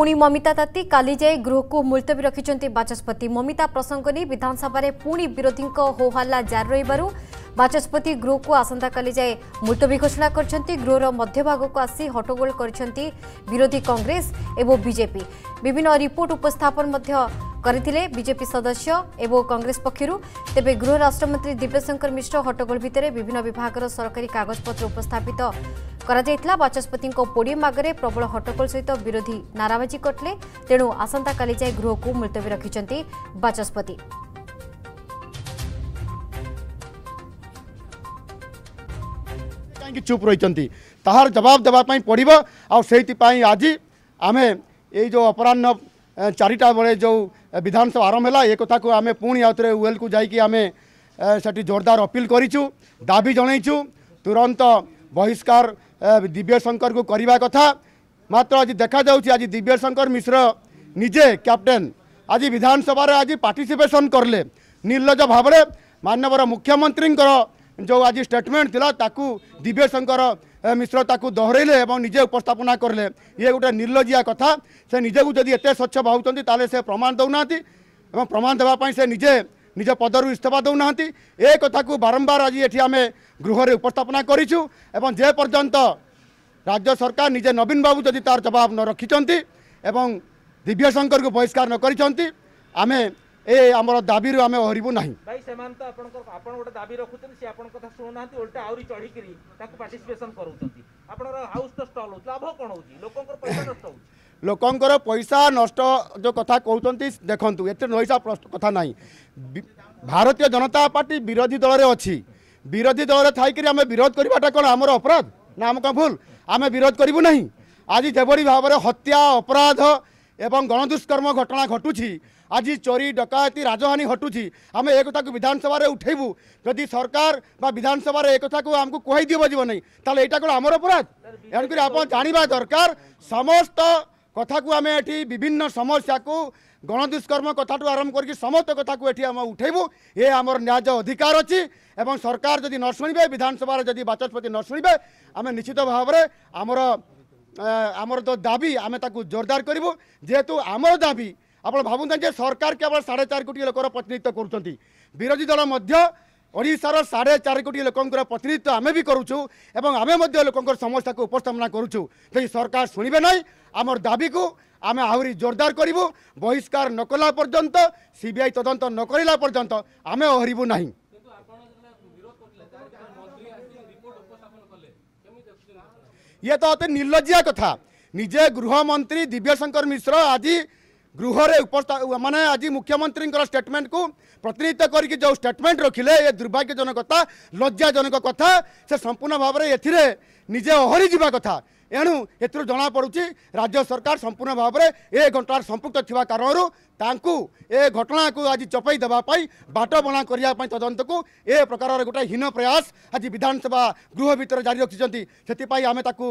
ପୁଣି ମମିତା ତାତି କାଲି ଯାଏ ଗୃହକୁ ମୁଲତବୀ ରଖିଛନ୍ତି ବାଚସ୍ପତି ମମିତା ପ୍ରସଙ୍ଗ ନେଇ ବିଧାନସଭାରେ ପୁଣି ବିରୋଧୀଙ୍କ ହୋହାଲ୍ଲା ଜାରି ରହିବାରୁ ବାଚସ୍ପତି ଗୃହକୁ ଆସନ୍ତାକାଲି ଯାଏ ମୁଲତବୀ ଘୋଷଣା କରିଛନ୍ତି ଗୃହର ମଧ୍ୟଭାଗକୁ ଆସି ହଟ୍ଟଗୋଳ କରିଛନ୍ତି ବିରୋଧୀ କଂଗ୍ରେସ ଏବଂ ବିଜେପି ବିଭିନ୍ନ ରିପୋର୍ଟ ଉପସ୍ଥାପନ ମଧ୍ୟ କରିଥିଲେ ବିଜେପି ସଦସ୍ୟ ଏବଂ କଂଗ୍ରେସ ପକ୍ଷରୁ ତେବେ ଗୃହ ରାଷ୍ଟ୍ରମନ୍ତ୍ରୀ ଦିବ୍ୟଶଙ୍କର ମିଶ୍ର ହଟ୍ଟଗୋଳ ଭିତରେ ବିଭିନ୍ନ ବିଭାଗର ସରକାରୀ କାଗଜପତ୍ର ଉପସ୍ଥାପିତ କରାଯାଇଥିଲା ବାଚସ୍ପତିଙ୍କ ପୋଡ଼ିୟମ୍ ଆଗରେ ପ୍ରବଳ ହଟ୍ଟଗୋଳ ସହିତ ବିରୋଧୀ ନାରାବାଜି କରିଥିଲେ ତେଣୁ ଆସନ୍ତାକାଲି ଯାଏ ଗୃହକୁ ମୁଲତବୀ ରଖିଛନ୍ତି ବାଚସ୍ପତି କାହିଁକି ଚୁପ୍ ରହିଛନ୍ତି ତାହାର ଜବାବ ଦେବା ପାଇଁ ପଡ଼ିବ ଆଉ ସେଇଥିପାଇଁ ଆଜି ଆମେ ଏଇ ଯେଉଁ ଅପରାହ୍ନ ଚାରିଟା ବେଳେ ଯେଉଁ ବିଧାନସଭା ଆରମ୍ଭ ହେଲା ଏ କଥାକୁ ଆମେ ପୁଣି ଆଉ ଥରେ ୱେଲ୍କୁ ଯାଇକି ଆମେ ସେଠି ଜୋରଦାର ଅପିଲ୍ କରିଛୁ ଦାବି ଜଣାଇଛୁ ତୁରନ୍ତ ବହିଷ୍କାର ଦିବ୍ୟଶଙ୍କରକୁ କରିବା କଥା ମାତ୍ର ଆଜି ଦେଖାଯାଉଛି ଆଜି ଦିବ୍ୟଶଙ୍କର ମିଶ୍ର ନିଜେ କ୍ୟାପ୍ଟେନ୍ ଆଜି ବିଧାନସଭାରେ ଆଜି ପାର୍ଟିସିପେସନ୍ କଲେ ନିର୍ଲଜ ଭାବରେ ମାନ୍ୟବର ମୁଖ୍ୟମନ୍ତ୍ରୀଙ୍କର ଯେଉଁ ଆଜି ଷ୍ଟେଟମେଣ୍ଟ ଥିଲା ତାକୁ ଦିବ୍ୟଶଙ୍କର ମିଶ୍ର ତାକୁ ଦୋହରାଇଲେ ଏବଂ ନିଜେ ଉପସ୍ଥାପନା କଲେ ଇଏ ଗୋଟେ ନିର୍ଲଜିଆ କଥା ସେ ନିଜକୁ ଯଦି ଏତେ ସ୍ୱଚ୍ଛ ଭାବୁଛନ୍ତି ତାହେଲେ ସେ ପ୍ରମାଣ ଦେଉନାହାନ୍ତି ଏବଂ ପ୍ରମାଣ ଦେବା ପାଇଁ ସେ ନିଜେ ନିଜ ପଦରୁ ଇସ୍ତଫା ଦେଉନାହାନ୍ତି ଏ କଥାକୁ ବାରମ୍ବାର ଆଜି ଏଠି ଆମେ ଗୃହରେ ଉପସ୍ଥାପନା କରିଛୁ ଏବଂ ଯେପର୍ଯ୍ୟନ୍ତ রাজ্য সরকার নিজে নবীন বাবু যদি তার জবাব ন রক্ষিছেন এবং দিব্যশঙ্করকে বহিষ্কার ন করছেন আমি এ আমার দাবি আমি অহরিবু না ভাই পয়সা নষ্ট যে কথা কৌন দেখুন এতে নৈসা কথা নাই ভারতীয় জনতা পার্টি বিরোধী দলরে অছি বিরোধী দলরে থাইকি আমি বিরোধ করাটা কম আমার অপরাধ না আমার ভুল ଆମେ ବିରୋଧ କରିବୁ ନାହିଁ ଆଜି ଯେଭଳି ଭାବରେ ହତ୍ୟା ଅପରାଧ ଏବଂ ଗଣଦୁଷ୍କର୍ମ ଘଟଣା ଘଟୁଛି ଆଜି ଚୋରି ଡକାୟତି ରାଜହାନୀ ଘଟୁଛି ଆମେ ଏ କଥାକୁ ବିଧାନସଭାରେ ଉଠେଇବୁ ଯଦି ସରକାର ବା ବିଧାନସଭାରେ ଏ କଥାକୁ ଆମକୁ କୁହାଇଦିବ ଯିବ ନାହିଁ ତାହେଲେ ଏଇଟା କ'ଣ ଆମର ଅପରାଧ ଏଣୁକରି ଆପଣ ଜାଣିବା ଦରକାର ସମସ୍ତ କଥାକୁ ଆମେ ଏଠି ବିଭିନ୍ନ ସମସ୍ୟାକୁ গণদুষ্কর্ম কথাটু আরম্ভ করি সমস্ত কথা এটি আমি উঠাইবু এ আমার ন্যায় অধিকার অছি এবং সরকার যদি ন শুণবে বিধানসভার যদি বাচস্পতি ন শুণবে আমি নিশ্চিত ভাবে আমার আমার যে দাবি আমি তাকে জোরদার করবু যেহেতু আমার দাবি আপনার ভাবুন যে সরকার কেবল সাড়ে চার কোটি লোকর প্রতিনিধিত্ব করছেন বিরোধী দল মধ্য ଓଡ଼ିଶାର ସାଢ଼େ ଚାରି କୋଟି ଲୋକଙ୍କର ପ୍ରତିନିଧିତ୍ୱ ଆମେ ବି କରୁଛୁ ଏବଂ ଆମେ ମଧ୍ୟ ଲୋକଙ୍କର ସମସ୍ୟାକୁ ଉପସ୍ଥାପନା କରୁଛୁ ଯଦି ସରକାର ଶୁଣିବେ ନାହିଁ ଆମର ଦାବିକୁ ଆମେ ଆହୁରି ଜୋରଦାର କରିବୁ ବହିଷ୍କାର ନ କଲା ପର୍ଯ୍ୟନ୍ତ ସିବିଆଇ ତଦନ୍ତ ନ କରିଲା ପର୍ଯ୍ୟନ୍ତ ଆମେ ଓହରିବୁ ନାହିଁ ଇଏ ତ ଅତି ନିର୍ଲଜ୍ଜିଆ କଥା ନିଜେ ଗୃହମନ୍ତ୍ରୀ ଦିବ୍ୟଶଙ୍କର ମିଶ୍ର ଆଜି ଗୃହରେ ମାନେ ଆଜି ମୁଖ୍ୟମନ୍ତ୍ରୀଙ୍କର ଷ୍ଟେଟମେଣ୍ଟକୁ ପ୍ରତିନିଧିତ୍ୱ କରିକି ଯେଉଁ ଷ୍ଟେଟମେଣ୍ଟ ରଖିଲେ ଏ ଦୁର୍ଭାଗ୍ୟଜନକ କଥା ଲଜ୍ଜାଜନକ କଥା ସେ ସମ୍ପୂର୍ଣ୍ଣ ଭାବରେ ଏଥିରେ ନିଜେ ଓହରି ଯିବା କଥା ଏଣୁ ଏଥିରୁ ଜଣାପଡ଼ୁଛି ରାଜ୍ୟ ସରକାର ସମ୍ପୂର୍ଣ୍ଣ ଭାବରେ ଏ ଘଟଣାରେ ସମ୍ପୃକ୍ତ ଥିବା କାରଣରୁ ତାଙ୍କୁ ଏ ଘଟଣାକୁ ଆଜି ଚପେଇ ଦେବା ପାଇଁ ବାଟ ବଣା କରିବା ପାଇଁ ତଦନ୍ତକୁ ଏ ପ୍ରକାରର ଗୋଟିଏ ହୀନ ପ୍ରୟାସ ଆଜି ବିଧାନସଭା ଗୃହ ଭିତରେ ଜାରି ରଖିଛନ୍ତି ସେଥିପାଇଁ ଆମେ ତାକୁ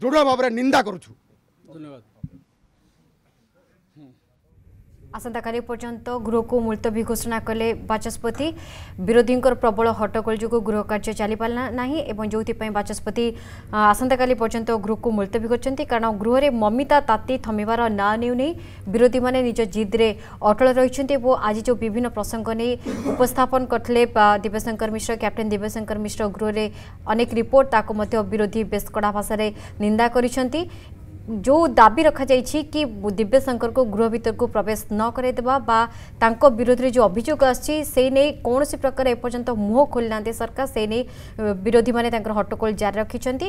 ଦୃଢ଼ ଭାବରେ ନିନ୍ଦା କରୁଛୁ ଧନ୍ୟବାଦ ଆସନ୍ତାକାଲି ପର୍ଯ୍ୟନ୍ତ ଗୃହକୁ ମୁଲତବୀ ଘୋଷଣା କଲେ ବାଚସ୍ପତି ବିରୋଧୀଙ୍କର ପ୍ରବଳ ହଟ୍ଟଗୋଳ ଯୋଗୁଁ ଗୃହ କାର୍ଯ୍ୟ ଚାଲିପାରିଲା ନାହିଁ ଏବଂ ଯେଉଁଥିପାଇଁ ବାଚସ୍ପତି ଆସନ୍ତାକାଲି ପର୍ଯ୍ୟନ୍ତ ଗୃହକୁ ମୁଲତବୀ କରିଛନ୍ତି କାରଣ ଗୃହରେ ମମିତା ତାତି ଥମିବାର ନାଁ ନେଉନେଇ ବିରୋଧୀମାନେ ନିଜ ଜିଦ୍ରେ ଅଟଳ ରହିଛନ୍ତି ଏବଂ ଆଜି ଯେଉଁ ବିଭିନ୍ନ ପ୍ରସଙ୍ଗ ନେଇ ଉପସ୍ଥାପନ କରିଥିଲେ ଦିବ୍ୟଶଙ୍କର ମିଶ୍ର କ୍ୟାପ୍ଟେନ୍ ଦିବ୍ୟଶଙ୍କର ମିଶ୍ର ଗୃହରେ ଅନେକ ରିପୋର୍ଟ ତାକୁ ମଧ୍ୟ ବିରୋଧୀ ବେଶ କଡ଼ା ଭାଷାରେ ନିନ୍ଦା କରିଛନ୍ତି जो दाबी रखा जाइए कि दिव्यशंकर को गृह भितर को प्रवेश न करदे विरोध में जो अभोग आसने कौन प्रकार एपर्त मुह खोली ना सरकार से नहीं विरोधी मैंने हट्टोल जारी रखिंट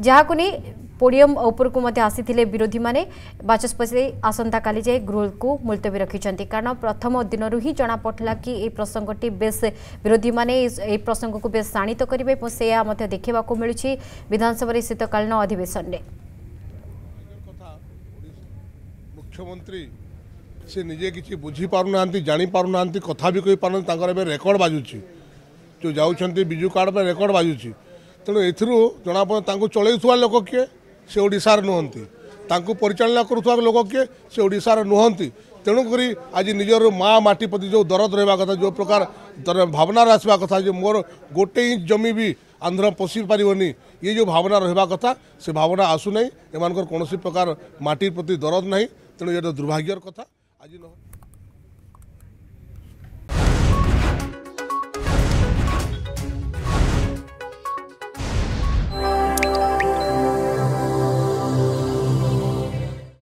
जहाँ नहीं पोडियम उपरक आसी विरोधी मैंने बाचस्पति आसंता का जाए गृह को मुलतवी रखिंट कारण प्रथम दिन ही जना पड़ा कि ये प्रसंगटी बेस विरोधी मैंने प्रसंग को बेस शाणित करेंगे से देखा मिलूँ विधानसभा शीतकालीन अधिवेशन में मुख्यमंत्री से निजे कि बुझी पार ना जापार ना कथा भी कही पारे रेकर्ड बाजुच्छे जो जाऊँच विजु कार्ड पर रेकर्ड बाजुच्छे तेणु एना चल लोक किए से ओडार नुहतु परिचालना करुवा लोक किए से ओडार नुहति तेणुक आज निजर माँ मटी प्रति जो दरद रहा कथा जो प्रकार भावना आसवा कथा जो मोर गोटे इंच जमी भी आंध्र पशि पार्वनी ये जो भावना रहा कथा से भावना आसुना एमं कौन प्रकार मटी प्रति दरद नहीं তেমন এটা দুর্ভাগ্যর কথা আজ নয়